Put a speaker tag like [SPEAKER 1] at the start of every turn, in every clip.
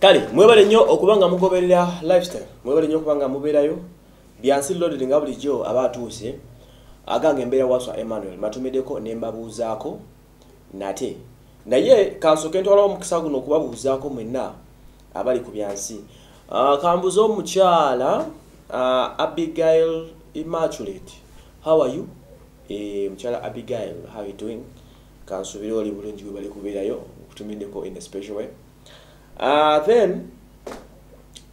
[SPEAKER 1] kale mwebale nnyo okubanga mugoberera lifestyle mwebale nnyo okubanga mubeerayo byansi loaded nga bulijjo aba atuuse agange embeera waswa emmanuel matumiddeko ne mbabuuzaako nate naye kansooke ntwalawo omukisa guno okubabuuzaako mwenna abali ku byansi ah, kambuze omukyala ah, abigail immaculate how are you eh, mukyala abigail how are you doing kansuubire oli bulungi webali kubeerayo okutumiddeko in a special way uh, then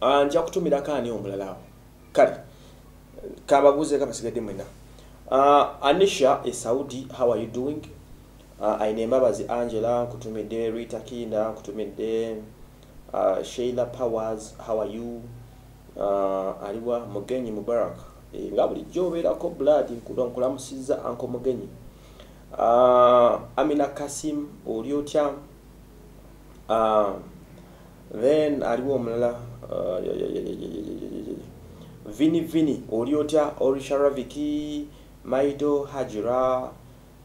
[SPEAKER 1] ah, nja kutumira kaani omulala kale kababuze kabasigadde mwena uh, anisha e saudi how are you doing uh, aina embabazi angela nkutumidde rita kinda nkutumidde uh, sheila powers how are you uh, aliwa mugenyi mubarak e, nga bulijjo obeerako blood nkulamusiza anko mugenyi uh, amina kasim oliotya uh, then aliwo omulala uh, vini vini oli otya orisharaviki maito hajira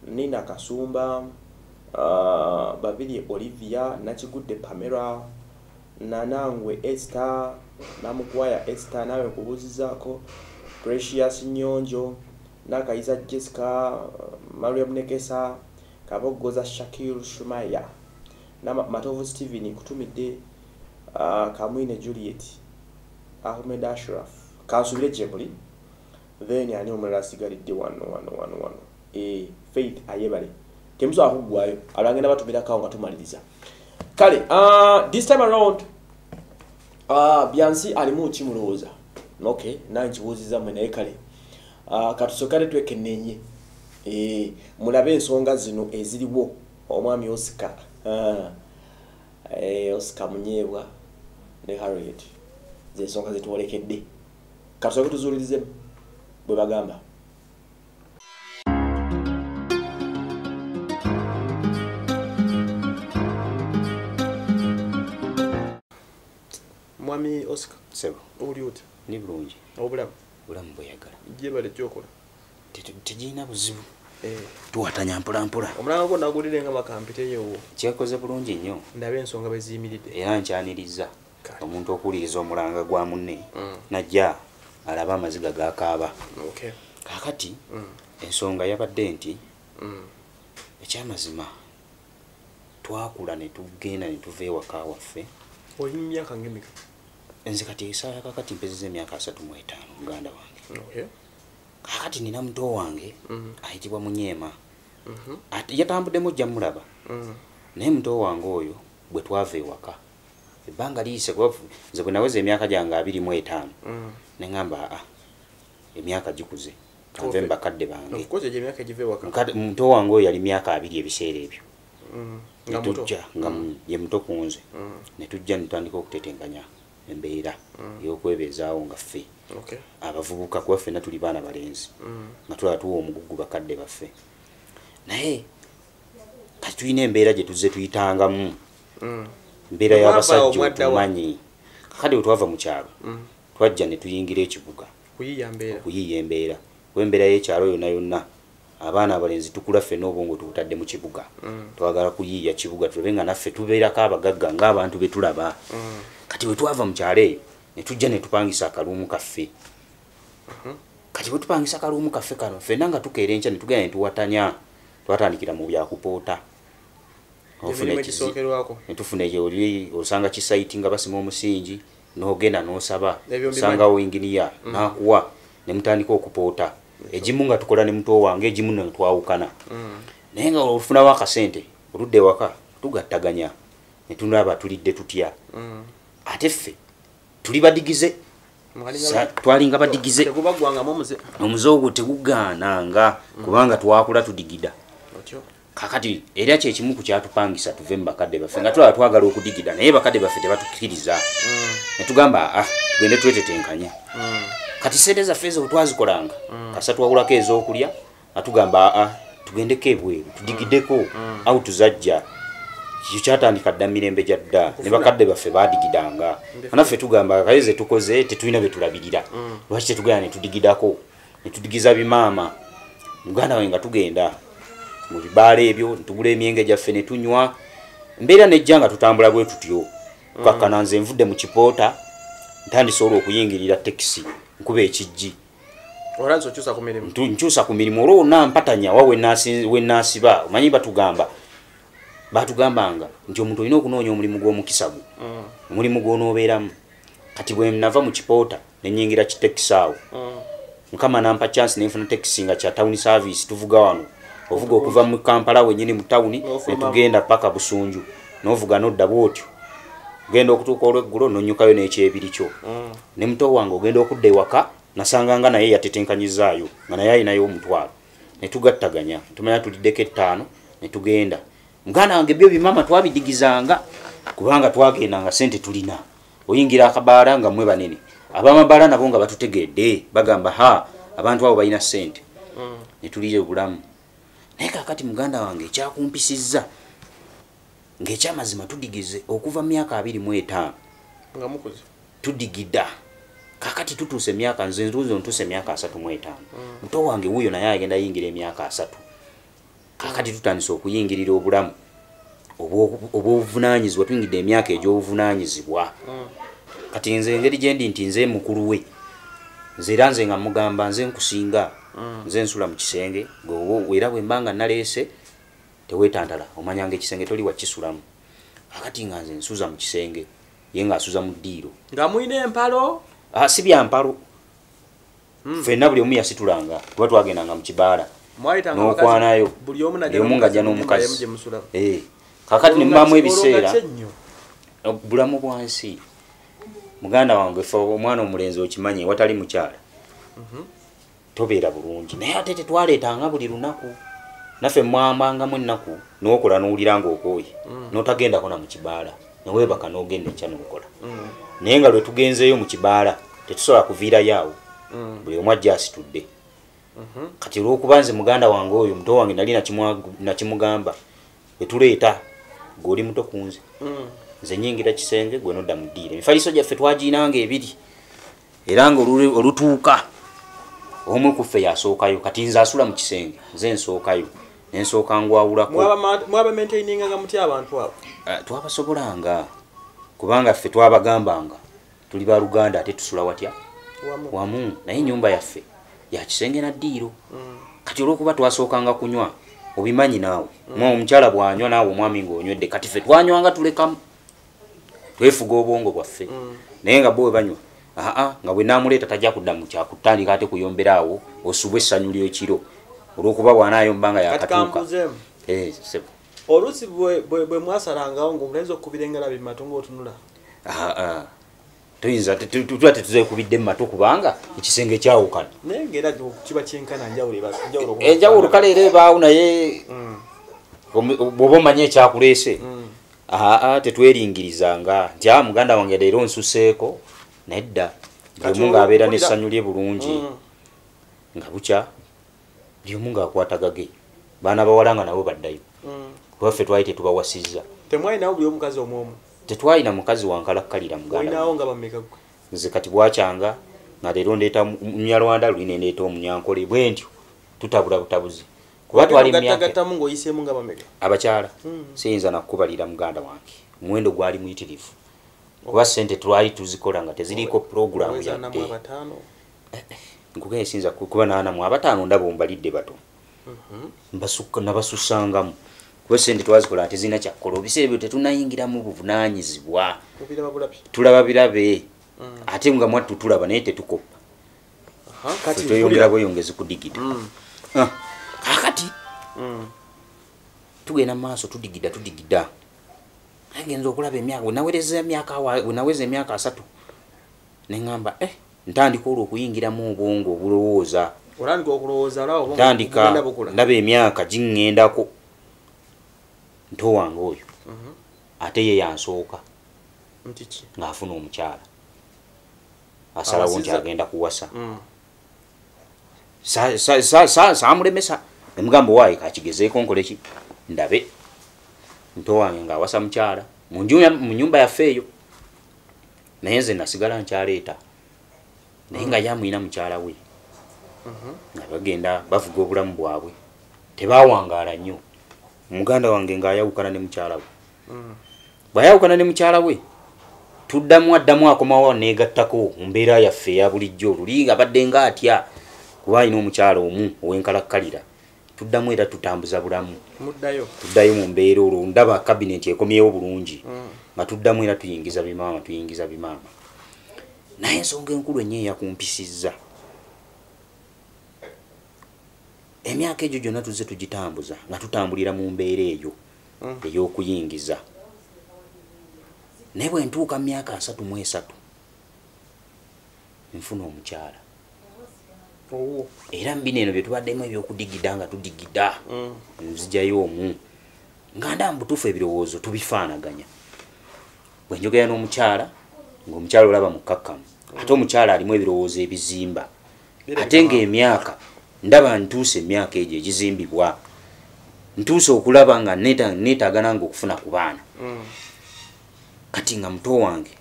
[SPEAKER 1] nina kasumba uh, babiri olivia nakigudde pamera nanangwe ester namukwaya ester nawe kubuzizaako precious nyonjo nakayiza jessica mariam nekesa kabogoza shakir shumaya namatovu steven kutumidde uh, ah, kamwine juliet ahmed ashraf kansubire gyemuli then ani omulala asigalidde wanowanowanowano e, faith ayebale temusobola kuggwayo alwangenda batumirakawo nga tumaliriza kale uh, this time around uh, byansi alimu kimulowooza ok nawe nkibuuziza mwe naye kale uh, katusokale twekenenye e, mulabe ensonga zino eziriwo omwami osika uh, e, eh, osika munyeebwa ne harriet zensonga zetuwolekedde katusoke tuzuulirize bwe bagamba mwami osica sebo obuli otya ni bulungi obulamu bulamu bweyagala jebale kyokola tegirina buzibu
[SPEAKER 2] eh. tuwatanya mpulampula
[SPEAKER 1] omulanga gwo nagulire nga bakampiteyoowo
[SPEAKER 2] kyakoze bulungi nnyo ndaba ensonga bweziyimiridde era nkyaniriza omuntu okuwuliriza omulanga gwa munne mm. najja alabe amaziga gakaaba kakati mm. ensonga yabadde nti mm. ekyamazima twakula netugenda netuva ewaka waffe olimumyaka ngemika nze kati esaaya kakati mpezeza emyaka asatu muetaano muganda wange kakati nina muto wange ayitibwa munyeema mm-hmm. yatambuddemu ojja mulaba naye muto wange oyo bwe twava ewaka ebbanga liyise nze bwe naweza emyaka gyange abiri mu etaano mm. ne ŋamba aa ah, emyaka gikuze kanve mubakadde bange muto wange oyo yali myaka abiri ebiseera ebyo mm. netujja nga mm. ye muto ku nze netujja netutandika okutetenganya embeera eyokwebeezaawo nga ffe abavubuka kuba ffenna tuli baana balenzi nga tulaba tuwa omugugu bakadde baffe naye kati tulina embeera gye tuzze tuyitangamu mbeera yabasajja otumanyi kakati wetwava mu kyalo mm. twajja netuyingira ekibuga okuyiiya embeera wembeera yekyalo yonna yonna abaana abalenzi tukula fena obwongo tubutadde mu kibuga mm. twagala kuyiiya kibuga tulabe nga naffe tubeerako abagagga ngaabantu betulaba mm. kati wetwava mukyalo eyo netujja netupangisa akaluumu kaffe mhm. kati wetupangisa akaluumu kaffe kano fena nga tukeera enkya netugenda netuwatanya twatandikira mu byakupoota ofunaekisokerwakotufuna ekyoli osanga kisaiti nga basima omusingi nogenda nosaba osanga winginiya mm. nakuwa nemutandika okupoota egimu nga tukola nemuto wange egimu netwawukana mm. naye nga olfunawo akasente oludde waka tugattaganya netunaba tulidde tutya mm. ate ffe tuli badigize twalinga badigize omuze ogwo tegugaananga kubanga twakula tudigida kakati era kyekimu ku kyatupangisa tuve mu bakadde baffe nga tulaba twagala okudigida naye bakadde baffe tebatukkiriza mm. netugamba ah, tugende twetetenkanya mm. kati sente zaffe ezo bwetwazikolanga mm. kasa twawulako ezokulya atugamba aa ah, tugendeko ebweru tudigideko au tuzajja kyo kyatandika dda mirembe gyadda ne bakadde baffe badigidanga anaffe tugamba kayo zetukoze tetulina betulabirira lwaki tetugenda netudigidako netudigiza bimaama muganda wange nga tugenda mulibaala ebyo ntugula emyenge gyaffe netunywa mbeera nejja nga tutambula bwe tutyo mm. kakkana nze nvudde mu kipoota ntandise olwa okuyingirira tekisi nkuba ekijgi nkyusa ku mirimu olwowonna mpatanya wa wenasiba omanyi batugamba batugambanga nti omuntu olina okunoonya omulimu gw'omukisa gwo mm. omulimu gwonoobeeramu kati bwe nava mu kipoota nenyingira kitekisi awo mm. mukama nampa chanse nenfuna tekisi nga kya town service tuvuga wano ovuga okuva mu kampala wenyini mu tawuni netugenda paka busunju novuga nodda bwotyo genda okutuuka olweggulo nonyukayo nekyebiri kyo hmm. ne muto wange ogenda okudda ewaka nasanganga naye yatetenkanyizaayo nga naye ayinayo omutwalo netugattaganya tumanya tuliddeko ettaano netugenda muganda wange byo bimama twabidigizanga kubanga twagendanga sente tulina oyingira akabaala nga mmwe banene abamabaala nabo nga batutegedde bagamba ha abantu abo balina sente hmm. netulira obulamu mm. naye kakati muganda wange ekyakumpisizza ngaekyamazima tudigize okuva myaka abiri mu etaano tudigida kakati tutuuse emyaka nze nzuzo ntuuse emyaka asatu mu etaano mm. muto wange wuuyo naye agenda yingira emyaka asatu kakati tutandise okuyingirira obulamu obwobuvunanyizibwa tuyingidde emyaka egy'obuvunanyizibwa mm. kati nze engeri gyendi nti nze mukulu we nze era nze nga mugamba nze nkusinga nze nsula mu kisenge era bwembanga nalese tewetantala omanyanga ekisenge toli wakisulamu akati nga nze nsuza mu kisenge ye ngaasuza mu ddiiro
[SPEAKER 1] nga mwina empalo
[SPEAKER 2] ah, si byampalo hmm. fenna buli omu yasitulanga kuba twagendanga mukibaala nokwanayo omu ngaja n'omukazi eh, kakati nemubamu ebiseera bulamu bwansi muganda wange fe omwana omulenzi okimanye watali mukyala mhm. tobeera bulungi naye ate tetwaleetanga buli lunaku naffe mwambangamu ennaku nokola nowulira ngaokooye mm. notagendako namukibaala neweebaka nogenda ekya nokola mm. naye nga lwetugenzeeyo mukibaala tetusobola kuviirayoawo mm. buli omu ajja asitudde mm-hmm. kati olwokuba nze muganda wange oyo muto wange nali nakimugamba wetuleeta geoli muto kunze nze nyingira kisenge gwenodda mu ddiira emifaliso gyaffe twagiinanga ebiri era nga olutuuka omu kuffe yasookayo kati nze asula mu kisenge nze nsookayo nensooka
[SPEAKER 1] ngwawulakotwabasobolanga
[SPEAKER 2] eh, kubanga ffe twabagambanga tuli baluganda ate tusula watya wamu naye enyumba yaffe yakisenge naddiiro mm. kati olwokuba twasookanga kunywa obimanyi naawe mm. omukyala bwanywa naawe omwami ngaonywedde kati ffe twanywanga tulekamu twefuga obwongo bwaffe mm. naye nga bo webanywa aa nga bwenamuleeta tajja kuddamu kyakutandika ate kuyomberaawo osuba essanyu lyekiro olwokuba bwanayomba nga yaoluusi eh,
[SPEAKER 1] bwe mwasalangawo ngaomulayinza okkubira engala bemato ngaotunula
[SPEAKER 2] toyinza tuba tetuzekubidde mumato kubanga ekisenge kyawukana
[SPEAKER 1] enjawulo eh, kale era
[SPEAKER 2] ebaawo naye mm. bwoba omanye ekyakuleese mm. aa tetweringirizanga nti a ah, muganda wange leero nsuseeko nedda buliomu ngaabeera nessanyu lye bulungi mm. nga bukya buliomu ngaakwatagage baana bawala nga nabo baddayo ebaffe mm. twali tetubawasiza tetwalina mukazi wankalakkalira nze kati bwakyanga nga leero ndeeta munyalwanda lulina ndeeta omunyankole bwe ntyo tutabula butabuzi kuba twalimyaka abakyala mm. siyinza nakukubalira muganda wange omuwendo gwali muyitirivu oba sente twali tuzikola nga teziriko programu yatte eh, nkugee sinza kuba nanamu abataano ndaba ombalidde bato mhm. nabasusangamu kuba sente twazikola nga tezirina kyakola obiseera ebyo tetunayingiramu buvunanyizibwa tulaba birabe mm. ate nga mwattu tulaba naye tetukoppa
[SPEAKER 1] tweyongera bweyongezi ku digida mm.
[SPEAKER 2] ah, kakati mm. tugenda mu maaso tudigida tudigida nagenza okulaba emyaka wenawereza emyaka wenaweza emyaka asatu neŋamba e eh, ntandika olwo okuyingiramu obwongo obulowooza tandika ndaba emyaka giŋŋendako nto wange oyo ate ye yansooka ng'afuna omukyala asalawo nti agenda kuwasa saamulemesa emugamba owaayi kakigezeeko nkoleki ndabe muto wange ngaawasa mukyala munyumba yaffe eyo naye nze nasigala nkyaleeta naye nga yamwina mukyala we mhm. nga bagenda bavuga obulamu bwabwe tebawangaala nnyo omuganda wange ngaayawukana ne mukyala we mhm. bwayawukana ne mukyala we tuddamu addamu akomawo negattako mumbeera yaffe eya bulijjo oluli abadde nga atya kuba ayina omukyala omu owenkalakkalira tuddamu era tutambuza bulamu tuddayo mu mbeera olwo ndaba kabineti ekomyewo bulungi mm. nga tuddamu era tuyingiza bimaama tuyingiza bimaama naye ensonga enkulu enye eyakumpisizza emyaka egyo gyonna tuzze tugitambuza nga tutambulira mu mbeera eyo mm. ey'okuyingiza naye bwe ntuuka mu myaka asatu mu esatu nfuna omukyala era mbina eno byetubaddemu ebyokudigida nga tudigida mm. nzijayo omu nga ndambutufu ebirowoozo tubifaanaganya bwenjogera n'omukyala ngaomukyala olaba mukakkamu mm. ate omukyala alimu ebirowoozo ebizimba ate nga emyaka ndaba ntuuse emyaka egyo egizimbibwa ntuuse okulaba nga neetaagana nga okufuna ku baana mm. kati nga muto wange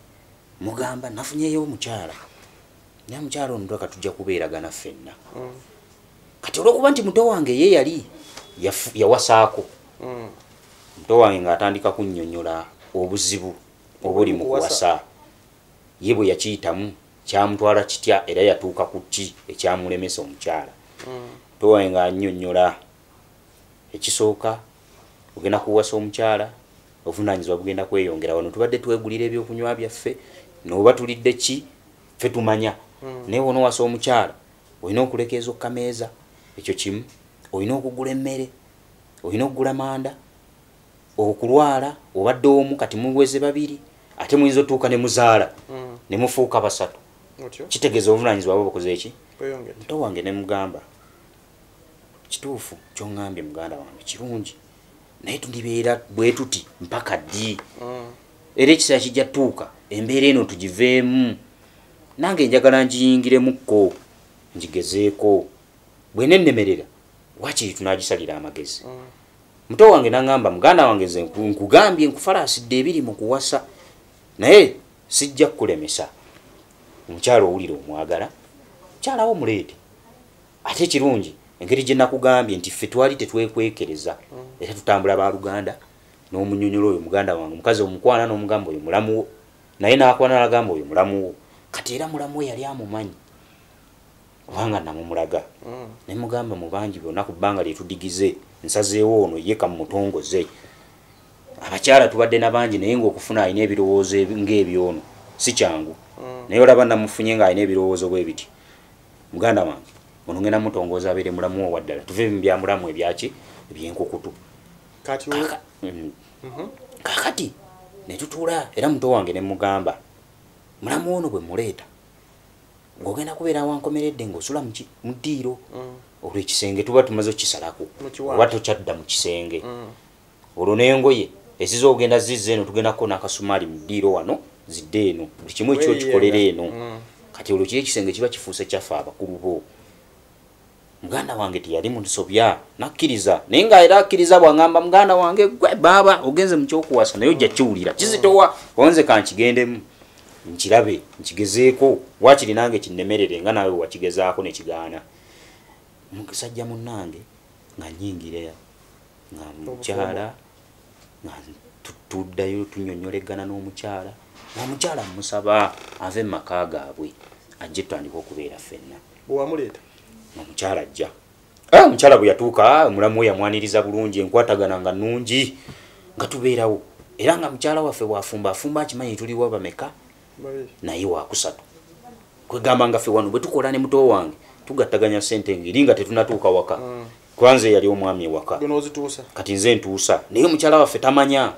[SPEAKER 2] mugamba nafunyeyo omukyala naye mukyalo ntoka tujja kubeeragana ffenna mm. kati olwokuba nti muto wange ye yali yawasaako mm. muto wange ngaatandika kunnyonnyola obuzibu obuli mu kuwasa ye bwe yakiyitamu kyamutwala kitya era yatuuka ku ki ekyamulemesa omukyala mm. muto wange ngaanyonnyola ekisooka ogenda kuwasa omukyala obuvunaanyizibwa bugenda kweyongera wano tubadde twegulira ebyokunywa byaffe nooba tulidde ki ffe tumanya Hmm. naye bona owasa omukyala olina okulekeeza okkameeza ekyo kimu olina okugula emmere olina okugula manda okulwala obadde omu kati muweze babiri ate muyinza otuuka nemuzaala hmm. nemufuuka basatu kitegeeza obuvunanyizibwa bwe bakoze eki muto wange nemugamba kituufu kyoŋambye muganda wange kirungi naye tulibeera bwe tuti mpaka ddi hmm. era ekisera kijja tuuka embeera eno tugiveemu nange njagala ngiyingiremukko ngigezeeko bwena ennemerera waki tunagisalira amagezi mm. muto wange nagamba muganda wange nze nkugambye nkufalasidde ebiri mukuwasa naye sijja kukulemesa omukyalo owulire omwagala kyalawo muleete ate kirungi engeri gyenakugambye nti ffe twali tetwekwekereza mm. era tutambula baluganda n'omunyonyolo oyo muganda wange mukazi omukwana nomugamba oyo mulamuwo naye nakwana nagamba oyo mulamuwo kati era mulamuwe yali amumanyi kubanga namumulaga mm. nemugamba mubangi byonna ku bbanga lyetudigize nsazeewo ono ye kamumutongoze abakyala tubadde nabangi naye ngaokufuna alina ebirowoozo ngaebyono si kyangu mm. naye olaba namufunye nga alina ebirowoozo bwebiti muganda wange ono ngena mutongoza abaire mulamuwo waddala tuve ebimu byamulamu ebyaki ebyenkukutu mm-hmm. kakati netutuula era muto wange nemugamba mulamu ono bwe muleeta ng'ogenda kubeera wankomeredde ng'osula mu ddiiro mm. olwekisenge tuba tumaze okkisalako oba tokyadda mu kisenge mm. olwo n'engoye eziza ogenda zizza eno tugendako n'akasumaali mu ddiiro wano zidde eno buli kimu ekyokikolera eno mm. kati olwo kiri ekisenge kiba kifuuse kyaffe abakulu bo muganda wange teyali munsobya nakkiriza naye nga era akkiriza bwaŋamba muganda wange gwe baaba ogenze mukyokuwasa naye ojja kiwulira kizitowa onze kankigendemu nkirabe nkigezeeko wakiri nange kinemerere nga nawe wakigezaako nekigaana mukisajja munange nga nyingira nga mukyala nga tuddayo tunyonyolegana n'omukyala namukyala musaba ave mumaka gaabwe ajje tutandika okubeera ffenna omukyala ajja omukyala bwe yatuuka omulamu we yamwaniriza bulungi enkwatagana nga nungi nga tubeerawo era nga mukyala waffe bwafumba afumba akimanyi tuliwo bameka naye wakusatu kwegamba nga fewano bwetukola ne muto wange tugataganya sente ngeri nga tetunatuuka waka hmm. kubanze yali omwami ewaka kati nze ntuusa naye omukyala waffe tamanya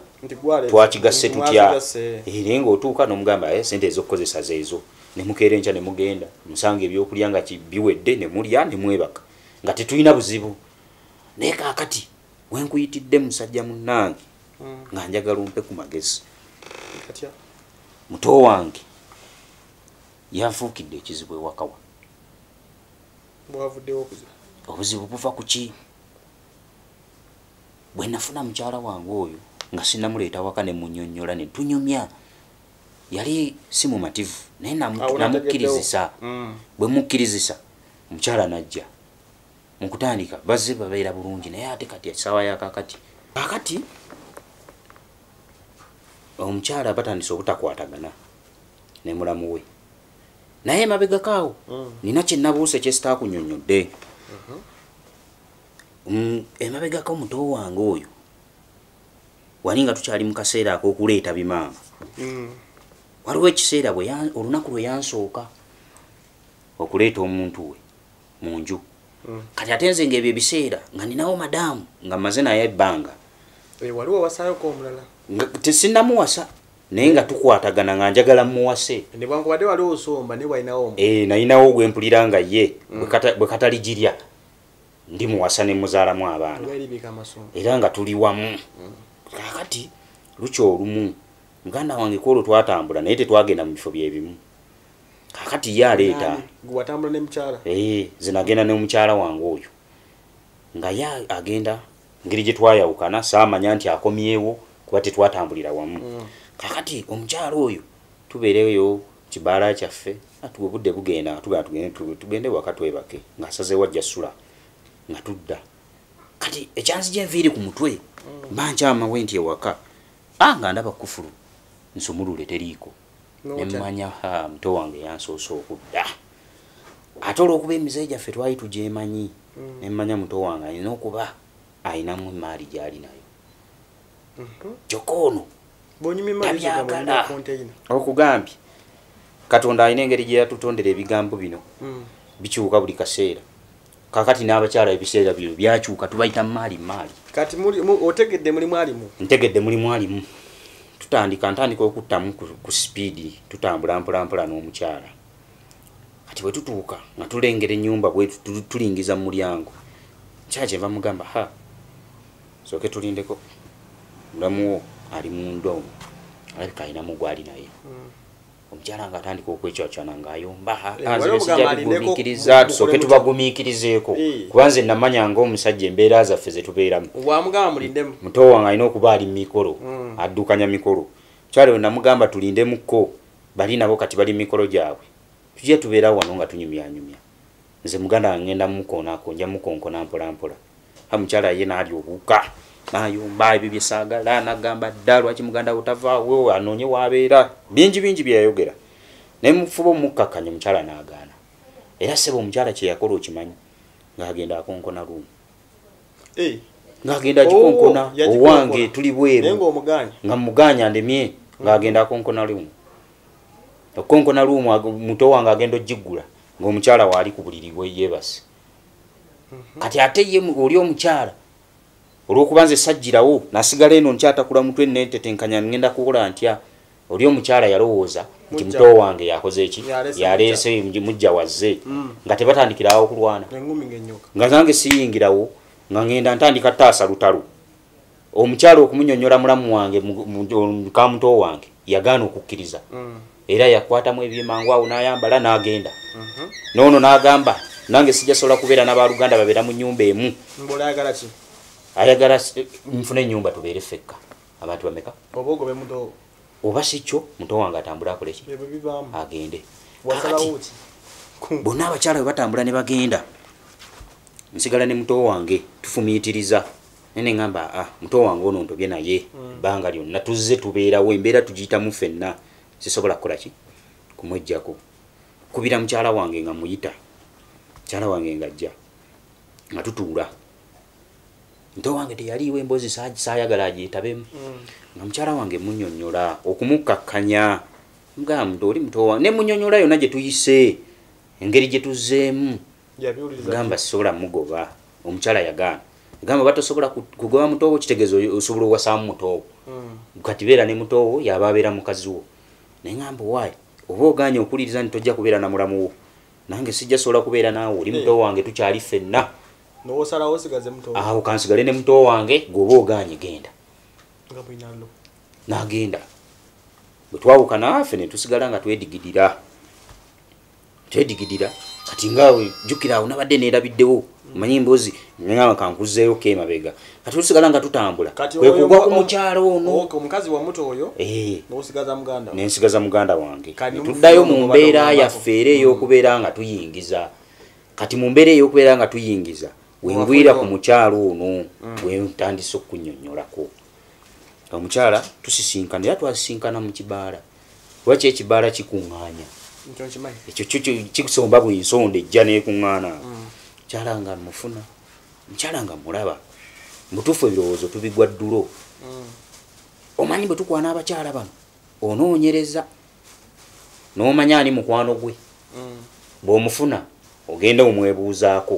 [SPEAKER 1] twakigasse tutya
[SPEAKER 2] era ngaotuuka nomugamba eh, sente ezokukozesa zeezo nemukeera enkya nemugenda musanga ebyokulya nga biwedde nemulya nemwebaka nga tetulina buzibu naye kakati wenkuyitidde musajja munange hmm. nga njagala ompe ku magezi muto wange yanfuukidde ekizibu ewakawa obuzibu buva ku ki bwe nafuna mukyala wange oyo nga sinnamuleeta waka ne munyonyola ne tunyumya yali si mumativu naye namukkirizisa mm. bwe mukkirizisa mukyala najja mukutandika bazze babeera bulungi naye ate kati esaawa yakakati kakati omukyala batandise obutakwatagana nemulamu we naye emabegako awo hmm. nina kyenabuuse kyesitakunyonyodde uh-huh. mm, emabegako omuto wange oyo wali nga tukyali mukaseera akokuleeta bimaama hmm. waliwo ekiseera olunaku lwe yansooka okuleeta omuntu we munju hmm. kati ate nze nga ebyo ebiseera nga ninawo madaamu nga mmaze naye ebbanga
[SPEAKER 1] waliwo owasayo komulala
[SPEAKER 2] tesinamuwasa naye nga tukwatagana nga njagala muwase
[SPEAKER 1] newankubadde wali osomba newainawo
[SPEAKER 2] eh, nayinawo gwempulira nga ye mm. bwe katali girya ndi muwasa nemuzaalamu abaana era nga tuli wamu mm. kakati luki olumu muganda wange kwolwo twatambula naye tetwagenda mu bifo byebimu
[SPEAKER 1] kakati ye aleeta watambula nemukyala
[SPEAKER 2] e eh, zinagenda nomukyala wange oyo nga ye agenda ngeri gye twayawukana saamanya nti akomyewo kuba tetwatambulira wamu mm. kakati omukyalo oyo tubeereyo kibaala kyaffe ah, tuwe budde bugenda tugende waka twebake ngaasazewajja sula nga tudda kati ekyansi gyenviiri ku mutwe mm. mba nkyamawe nti ewaka ah, nga ndaba kufulu nsumulule teriiko nemanya ah, muto wange yansoosa okudda ate olwokuba emize gyaffe twali tujemanyi mm. nemanya muto wange ayina okuba ayinamu emaari gyali nayo
[SPEAKER 1] mhm. kyokka ono tabyagala
[SPEAKER 2] okugambye katonda alina engeri gyeyatutondera ebigambo bino mm. bikyuka buli kaseera kakati n'abakyala ebiseera bino byakyuka tubayita mumaali mumaali otegedde mulimwalimu ntegedde mulimwalimu tutandika ntandika okuttamu ku sipiidi tutambula mpulampula n'omukyala kati bwe tutuuka nga tulengera ennyumba bwetulingiza mu mulyango kyakyenva mugamba ha soke tulindeko mulamu wo ali munda omwo alabika alinamu gwali naye hmm. omukyala nga atandika okwecyacyana ngaayombaaiza eh, tusooke tubagumiikirizeeko eh. kuba nze namanya ngaomusajja embeera zaffe zetubeeramu mutowanga alina okuba ali mumikolo hmm. addukanya mikolo kyalo namugamba tulindemukko bali nabo kati bali mumikolo gyabwe tujja tubeera wano nga tunyumyanyumya nze muganda ngenda mukonako njamukonkona mpolampola mpola. amukyala ye nali obuuka nayumba ebyo byesagala nagamba dda lwaki muganda wetavaawo anoonye wabeera bingi bingi byeyayogera naye mufuba omukkakkanya omukyala nagaana era seba omukyala kyeyakola okimanyi ngaagenda akonkona lumu
[SPEAKER 1] eh. ngaagenda akikonkona oh, owange tuli bweru
[SPEAKER 2] nga mugaanya ndemye ngaagenda akonkona lumu okukonkona lumu muto wange agenda ogiggula ngaomukyala waali ku buliri bweyebasi Mhm. kati ate ye oli omukyala olwokuba nze sajjirawo nasigala eno nkyatakula mutwe nentetenkanya ngenda kukola ntya oli omukyala yalowooza nti muto wange yakoze eki yalese mujja wazze mm. nga tebatandikirawo okulwana nga zange siyingirawo nga ngenda ntandika taasa lutalo omukyala okumunyonyola mulamu wange ka muto wange yagaana okukkiriza mm. era yakwatamu ebyemangu awo nayambala nagenda mhm. noono nagamba nange sijasobola kubeera nabaluganda babeera mu nyumba emu ayagala nfuna enyumba tubeere fekka abantu bameka oba sikyo muto wange atambula akoleki agende bonna abakyala bwe batambula ne bagenda nsigala ne muto wange tufumiitiriza nene ngamba a ah, muto wange ono ntobye naye ebbanga mm. lyonna tuzze tubeerawo embeera tugiyitamu ffenna sisobola kukolaki kumwejjako kubira mukyala wange nga muyita mukyala wange ngajja nga tutuula nto wange teyaliiwo emboozi saayagala agyetabemu mm. nga mukyala wange munyonyola okumukkakkanya mugaa mut oli mutowa ne munyonyola yonna gye tuyise engeri gye tuzzeemu gamba sisobola mugoba omukyala yagaana gamba batosobola kugoba mutoowo kitegeeza osobola owasaamu mutoowo mm. kati beera ne mutoowo yaba abeera mukazi wo naye gamba owaayi oba ogaanye okuliriza nti tojja kubeera na mulamu wo nange sijja sobola kubeera naawe oli muto eh. wange tukyali ffenna awo kansigale ne muto wange gweoba oganye genda nagenda bwe twawukana ffe netusigala nga twedigidira twedigidira kati ngaawe jukira awo nabadde nerabiddewo manyi mbozi nyama kankuzeyo ke mabega kati tusigala nga tutambula kwekugwa ku
[SPEAKER 1] mukyalo ono omukazi wa muto oyo
[SPEAKER 2] nensigaza muganda wange tuddayo mu mbeera yaffe era eyokubeera nga tuyingiza kati mu mbeera eyokubeera nga tuyingiza wengwira ku mukyalo ono mm. wentandisa okunyonyolako omukyala tusisinkana era twasisinkana mu kibaala lwaki ekibaala kikuŋŋaanya ekyo kikusomba buli nsonda ejja nekuŋŋaanaako mm. mukyala nga mufuna mukyala nga mulaba mutufu ebirowoozo tubigwa ddulo mm. omanyi bwe tukwana abakyala bano onoonyereza n'omanya ani mukwano gwe mm. bweomufuna ogenda omwebuuzaako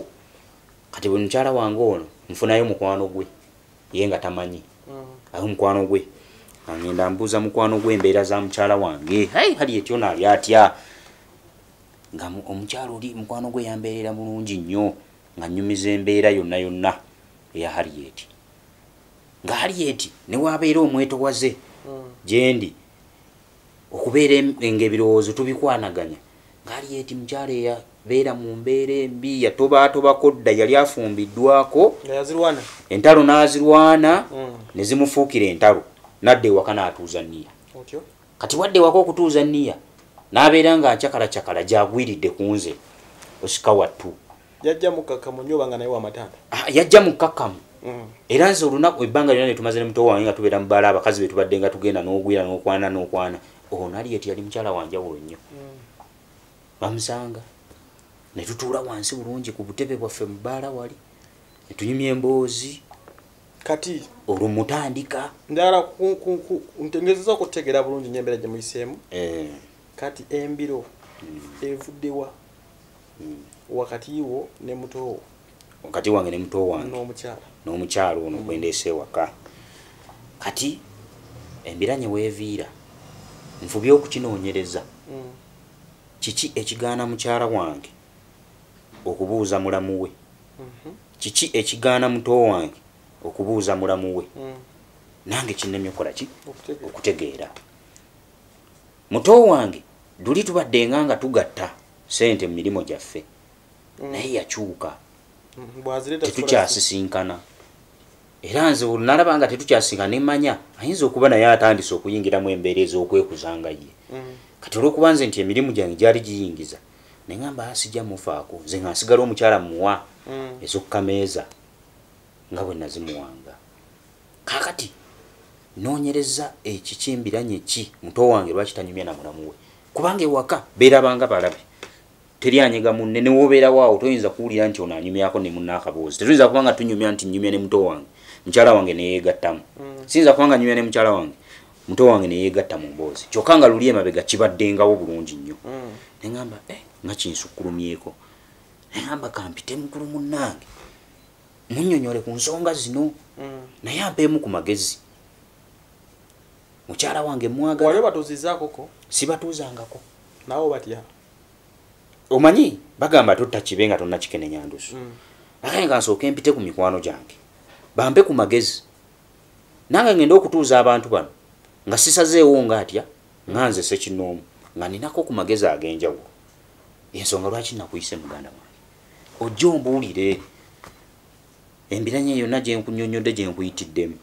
[SPEAKER 2] kati bwe mukyala wange ono nfunayo mukwano gwe ye nga tamanyi mm. ayo mukwano gwe agenda mbuuza mukwano gwe embeera za mukyala wange ai hali etyo naali atya nga omukyala oli mukwano gwe yambeerera bulungi nnyo nga nyumiza embeera yonna yonna eya harriet nga harriet newabeera omwetowaze hmm. gyendi okubeera nga ebirowoozo tubikwanaganya nga harriet mukyala eyabeera mu mbeera embi yatobatobako dda yali afumbiddwako entalo nazirwana hmm. nezimufuukira entalo nadde ewaka natuuza niya kati wadde ewaka okutuuza niya nabeera nga acakalacakala jagwiridde kunze osikawattu
[SPEAKER 1] yajja mukakamu nyo banga naye wamatanda ah, yajja mukakamu mm.
[SPEAKER 2] era nze olunaku ebbanga lyona netumaze nemutowange nga tubeera mubaala abakazi betubadde nga tugenda nogwira nokwana nokwana onalyeti yali mukyala wanjawulo nnyo mm. bamusanga netutuula wansi bulungi ku butebe bwaffe mubaala wali netuyimya emboozi kati olumutandika
[SPEAKER 1] ndala ntengezeza okutegeera bulungi nyo embeera gyemuyiseemu eh. kati embiro mm. evuddewa wakati wo ne mutowo
[SPEAKER 2] wakati wange ne muto wange n'omukyala n'omukyala ono mm. gwendeesa ewaka kati embiranye weeviira nfubye okukinoonyereza mm. kiki ekigaana mukyala wange okubuuza mulamu we mm-hmm. kiki ekigaana muto wange okubuuza mulamu we mm. nange kinnemye okukola ki okutegeera muto wange luli tubadde nga nga tugatta sente mu mirimu gyaffe naye yakyuka mhm, tetukyasisinkana era nze olunalaba nga tetukyasinkana nemanya ayinza okuba naye atandisa okuyingiramu embeera ez'okwekuzanga ye mhm. kati olwokuba nze nti emirimu gyange gyali giyingiza nayegamba asijja mufaako nze nga nsigala omukyala muwa mhm. ezokukameeza nga bwe nazimuwanga kakati nonyereza ekikimbiranye ki muto wange lwakitanyumya namulamuwe kubanga ewaka beerabanga balabe teryanyega munne newobeera waawo toyinza kuwulira nti ono anyumyako ne munaakaboozi tetuyinza kubanga tunyumya nti nyumya ne muto wange mukyala wange neyeegattamu mm. siyinza kubanga nyumya ne mukyala wange muto wange neyeegatta mu mboozi kyokka nga luli emabega kibaddengawo bulungi nnyo mm. negamba eh, nga kinsukkulumyeko negamba kampite mukulu munnange munyonyole ku nsonga zino mm. naye ampeemu ku magezi mukyala wange mwagaa sibatuuzangako nawe obatya omanyi bagamba totta kibe nga tonna kikenenya ndusu akaye mm. nga nsooke mpite ku mikwano gyange bampe ku magezi nange ngenda okutuuza abantu bano nga sisazeewo nga atya nga nze sekinoomu nga ninako ku magezi ag'enjawulo ensonga lwaki nakuyise muganda wange ojja ombuulire embiranya eyonna gyenkunyonyodde gyenkuyitiddemu